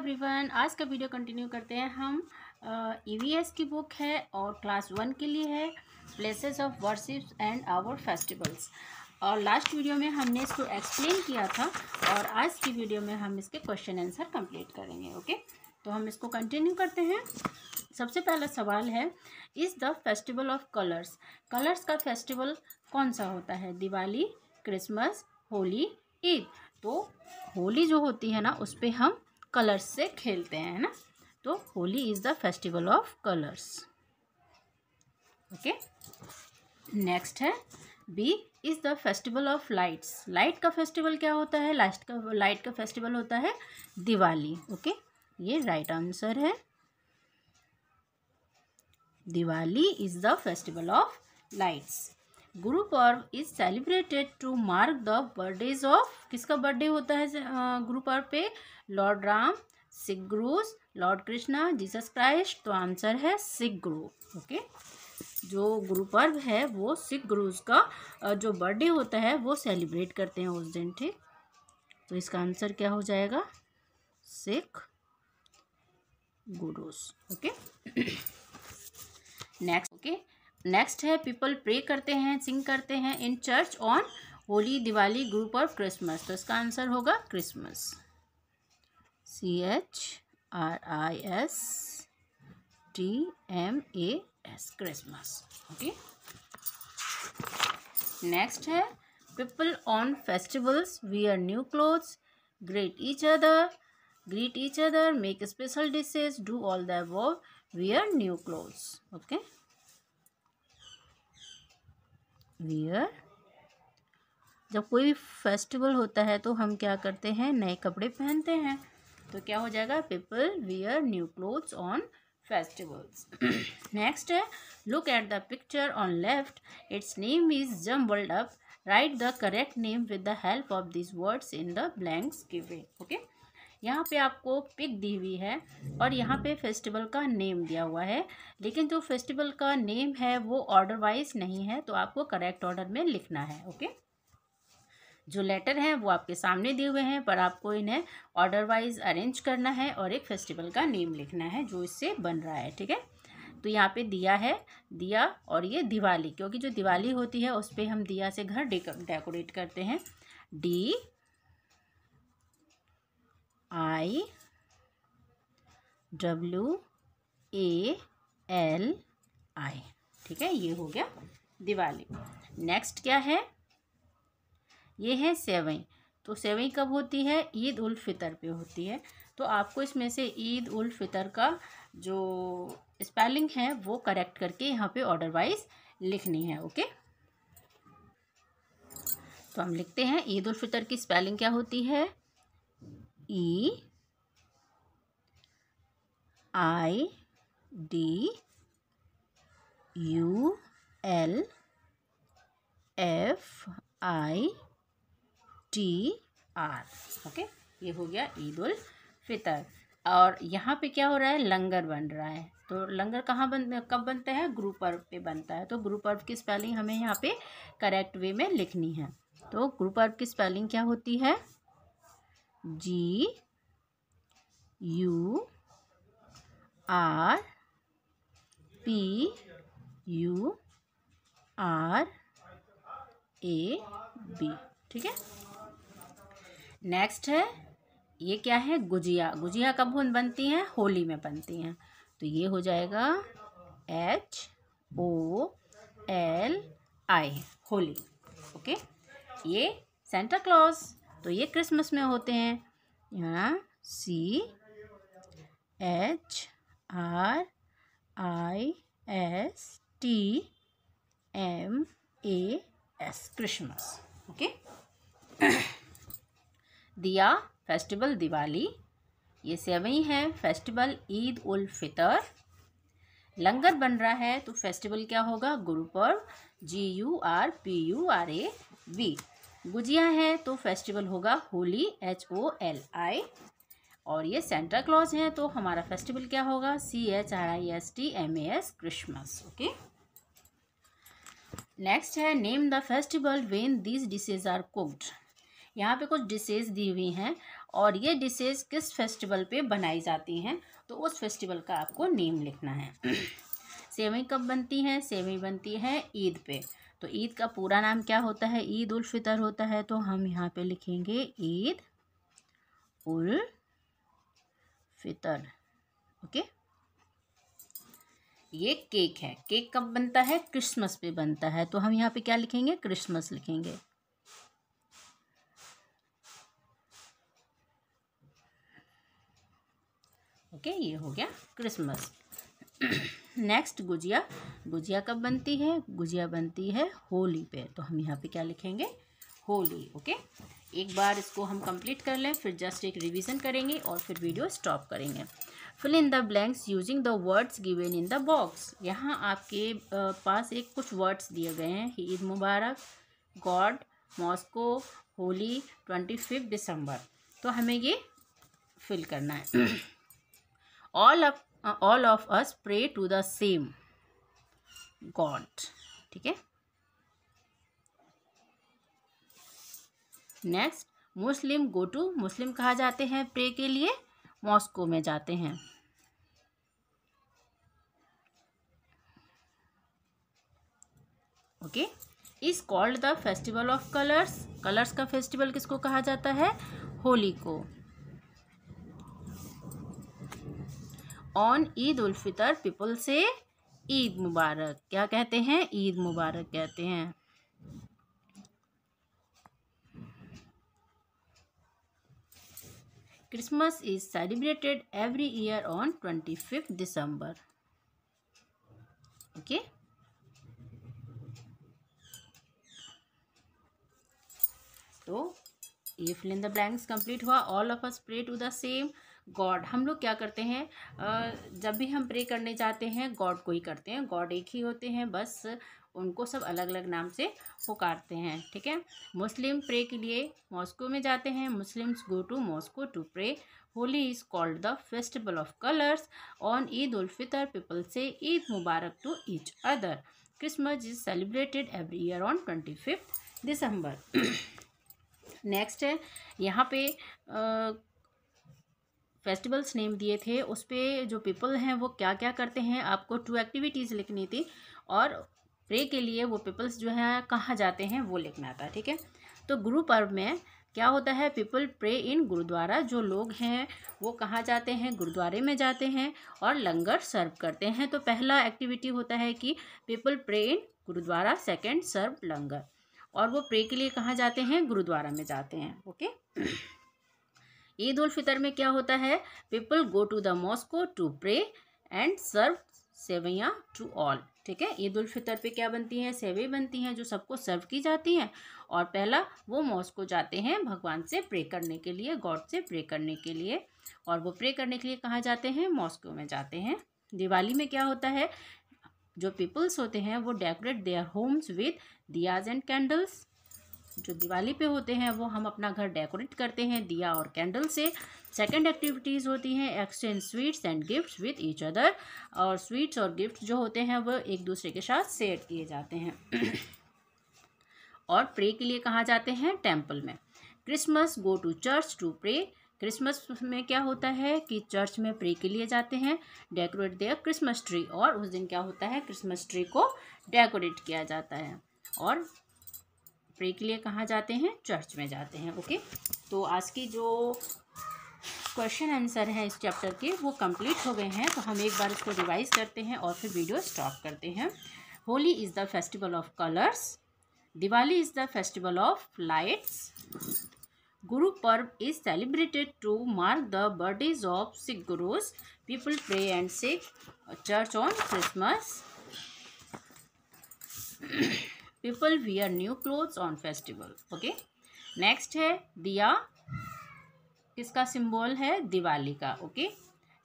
Everyone आज का video continue करते हैं हम ईवीएस e की बुक है और क्लास वन के लिए है places of worships and our festivals और लास्ट वीडियो में हमने इसको एक्सप्लेन किया था और आज की वीडियो में हम इसके क्वेश्चन आंसर कंप्लीट करेंगे ओके तो हम इसको कंटिन्यू करते हैं सबसे पहला सवाल है is the festival of colours colours का फेस्टिवल कौन सा होता है दिवाली क्रिसमस होली ईद तो होली जो होती है ना उस पर हम कलर्स से खेलते हैं ना तो Holi is the festival of colours okay next है B is the festival of lights light का फेस्टिवल क्या होता है लाइट का लाइट का फेस्टिवल होता है दिवाली ओके okay? ये राइट right आंसर है Diwali is the festival of lights Guru Parv is celebrated to mark the birthdays of किसका बर्थडे होता है गुरु पर्व पे lord Ram Sikh Gurus lord Krishna Jesus Christ तो आंसर है सिख गुरु ओके जो गुरु पर्व है वो सिख गुरुज का जो बर्थडे होता है वो सेलिब्रेट करते हैं उस दिन ठीक तो इसका आंसर क्या हो जाएगा Sikh Gurus okay next okay next है पीपल प्रे करते हैं सिंग करते हैं in church on Holi Diwali Gurpurab Christmas तो इसका आंसर होगा Christmas C H R I S T M A S Christmas okay next है people on festivals wear new clothes greet each other greet each other make special dishes do all the are new clothes okay wear जब कोई festival होता है तो हम क्या करते हैं नए कपड़े पहनते हैं तो क्या हो जाएगा people wear new clothes on festivals next है look at the picture on left its name is jumbled up write the correct name with the help of this words in the blanks giving okay यहाँ पे आपको pick दी हुई है और यहाँ पे festival का नेम दिया हुआ है लेकिन जो फेस्टिवल का नेम है वो ऑर्डर वाइज नहीं है तो आपको करेक्ट ऑर्डर में लिखना है ओके okay? जो लेटर हैं वो आपके सामने दिए हुए हैं पर आपको इन्हें ऑर्डर वाइज अरेंज करना है और एक फेस्टिवल का नेम लिखना है जो इससे बन रहा है ठीक है तो यहाँ पे दिया है दिया और ये दिवाली क्योंकि जो दिवाली होती है उस पर हम दिया से घर डेकोरेट करते हैं D I W A L I ठीक है ये हो गया दिवाली नेक्स्ट क्या है ये है सेवई तो सेवई कब होती है ईद उल फितर पे होती है तो आपको इसमें से ईद उल फितर का जो स्पेलिंग है वो करेक्ट करके यहाँ पे ऑर्डर वाइज लिखनी है ओके तो हम लिखते हैं ईद उल फितर की स्पेलिंग क्या होती है E I D U L F I T R okay ये हो गया ईद उल फितर और यहाँ पे क्या हो रहा है लंगर बन रहा है तो लंगर कहाँ बन कब बनता है ग्रुप पर्व पे बनता है तो ग्रुप पर्व की स्पेलिंग हमें यहाँ पे करेक्ट वे में लिखनी है तो ग्रुप पर्व की स्पेलिंग क्या होती है G U R P U R A B ठीक है नेक्स्ट है ये क्या है गुजिया गुजिया कब बनती हैं होली में बनती हैं तो ये हो जाएगा H O L I Holi okay ये सेंटा क्लॉज तो ये क्रिसमस में होते हैं यहाँ C H R I S T M A S Christmas okay दिया फेस्टिवल दिवाली ये सेवई है फेस्टिवल ईद उल फितर लंगर बन रहा है तो फेस्टिवल क्या होगा Gurpurab G U R P U R A B गुजिया है तो फेस्टिवल होगा Holi H O L I और ये सेंटा क्लॉज है तो हमारा फेस्टिवल क्या होगा C H R I S T M A S Christmas okay next है name the festival when these dishes are cooked यहाँ पे कुछ डिशेज दी हुई हैं और ये डिशेज किस फेस्टिवल पे बनाई जाती हैं तो उस फेस्टिवल का आपको नेम लिखना है सेवई कब बनती है सेवई बनती है ईद पे तो ईद का पूरा नाम क्या होता है ईद उल फितर होता है तो हम यहाँ पे लिखेंगे ईद उल फितर ओके ये केक है केक कब बनता है क्रिसमस पे बनता है तो हम यहाँ पे क्या लिखेंगे क्रिसमस लिखेंगे ओके ये हो गया क्रिसमस नेक्स्ट गुजिया गुजिया कब बनती है गुजिया बनती है होली पे तो हम यहाँ पे क्या लिखेंगे होली ओके एक बार इसको हम कंप्लीट कर लें फिर जस्ट एक रिवीजन करेंगे और फिर वीडियो स्टॉप करेंगे fill in the blanks using the words given in the box यहाँ आपके पास एक कुछ वर्ड्स दिए गए हैं Eid Mubarak god mosque Holi twenty fifth December तो हमें ये फिल करना है all of all of us pray to the same god ठीक है नेक्स्ट मुस्लिम गो टू मुस्लिम कहा जाते हैं प्रे के लिए मॉस्को में जाते हैं okay is called the festival of colours colours का फेस्टिवल किसको कहा जाता है होली को on Eid ul Fitr people say Eid मुबारक क्या कहते हैं ईद मुबारक कहते हैं Christmas is celebrated every year on twenty fifth December okay तो ये fill in the blanks complete हुआ all of us pray to the same god हम लोग क्या करते हैं जब भी हम प्रे करने जाते हैं गॉड को ही करते हैं गॉड एक ही होते हैं बस उनको सब अलग अलग नाम से पुकारते हैं ठीक है मुस्लिम प्रे के लिए मॉस्को में जाते हैं Muslims go to mosque to pray Holi is called the festival of colours on Eid ul Fitr people say Eid Mubarak to each other Christmas is celebrated every year on twenty fifth December next है यहाँ पे फेस्टिवल्स नेम दिए थे उस पर जो पीपल हैं वो क्या क्या करते हैं आपको टू एक्टिविटीज़ लिखनी थी और प्रे के लिए वो पीपल्स जो है कहाँ जाते हैं वो लिखना था ठीक है तो गुरु पर्व में क्या होता है पीपल प्रे इन गुरुद्वारा जो लोग हैं वो कहाँ जाते हैं गुरुद्वारे में जाते हैं और लंगर सर्व करते हैं तो पहला एक्टिविटी होता है कि people pray in gurudwara second serve langar और वो प्रे के लिए कहाँ जाते हैं गुरुद्वारा में जाते हैं ओके ईद उल फितर में क्या होता है people go to the mosque to pray and serve sewaiyan to all ठीक है ईद उल फितर पे क्या बनती हैं सेवे बनती हैं जो सबको सर्व की जाती हैं और पहला वो मॉस्को जाते हैं भगवान से प्रे करने के लिए गॉड से प्रे करने के लिए और वो प्रे करने के लिए कहाँ जाते हैं मॉस्को में जाते हैं दिवाली में क्या होता है जो पीपल्स होते हैं वो decorate their homes with diyas and candles जो दिवाली पे होते हैं वो हम अपना घर डेकोरेट करते हैं दिया और कैंडल से सेकंड एक्टिविटीज़ होती हैं exchange sweets and gifts with each other और स्वीट्स और गिफ्ट्स जो होते हैं वो एक दूसरे के साथ शेयर किए जाते हैं और प्रे के लिए कहाँ जाते हैं टेम्पल में Christmas go to church to pray Christmas में क्या होता है कि चर्च में प्रे के लिए जाते हैं डेकोरेट देयर क्रिसमस ट्री और उस दिन क्या होता है क्रिसमस ट्री को डेकोरेट किया जाता है और प्रे के लिए कहाँ जाते हैं चर्च में जाते हैं ओके तो आज की जो क्वेश्चन आंसर है इस चैप्टर के वो कंप्लीट हो गए हैं तो हम एक बार इसको रिवाइज करते हैं और फिर वीडियो स्टॉप करते हैं Holi is the festival of colours Diwali is the festival of lights Guru Parv is celebrated to mark the birthdays of Sikh Gurus people pray and sing church on Christmas people wear new cloth on festival okay next है दिया किसका symbol है दिवाली का okay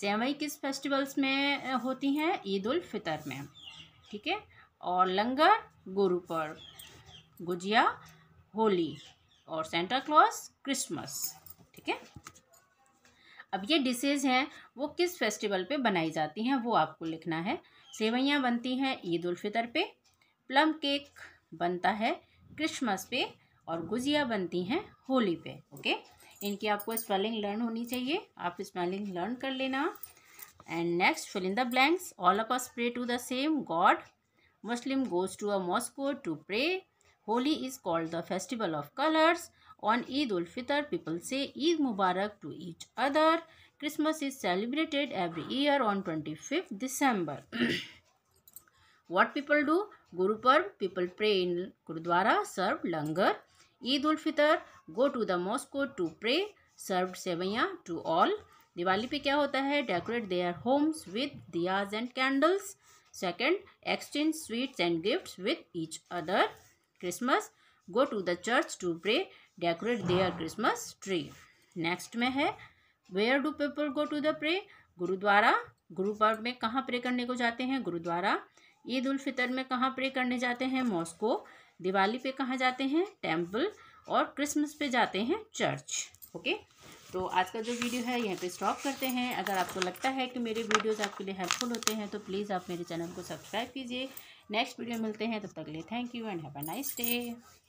सेवई किस festivals में होती हैं ईद उल फितर में ठीक है और लंगर गुरु पर्व गुजिया होली और सेंटा क्लॉज क्रिसमस ठीक है अब ये डिशेज हैं वो किस फेस्टिवल पे बनाई जाती हैं वो आपको लिखना है सेवैयाँ बनती हैं ईद उल फितर पे प्लम केक बनता है क्रिसमस पे और गुजिया बनती हैं होली पे ओके इनकी आपको स्पेलिंग लर्न होनी चाहिए आप स्पेलिंग लर्न कर लेना and next fill in the blanks all of us pray to the same god Muslim goes to a mosque to pray Holi is called the festival of colours on Eid ul Fitr people say Eid Mubarak to each other Christmas is celebrated every year on twenty fifth December what people do Guru Parv people pray in gurudwara serve langar Eid ul Fitr go to the mosque to pray serve sewaiyan to all Diwali पे क्या होता है decorate their homes with diyas and candles second exchange sweets and gift with each other Christmas go to the church to pray decorate their Christmas tree next में है where do people go to the pray gurudwara Guru Parv में कहाँ pray करने को जाते हैं गुरुद्वारा ईद उल फितर में कहाँ प्रे करने जाते हैं मॉस्को दिवाली पे कहाँ जाते हैं टेम्पल और क्रिसमस पे जाते हैं चर्च ओके तो आज का जो वीडियो है यहाँ पे स्टॉप करते हैं अगर आपको लगता है कि मेरे वीडियोस आपके लिए हेल्पफुल होते हैं तो प्लीज़ आप मेरे चैनल को सब्सक्राइब कीजिए नेक्स्ट वीडियो मिलते हैं तब तक लिए thank you and have a nice day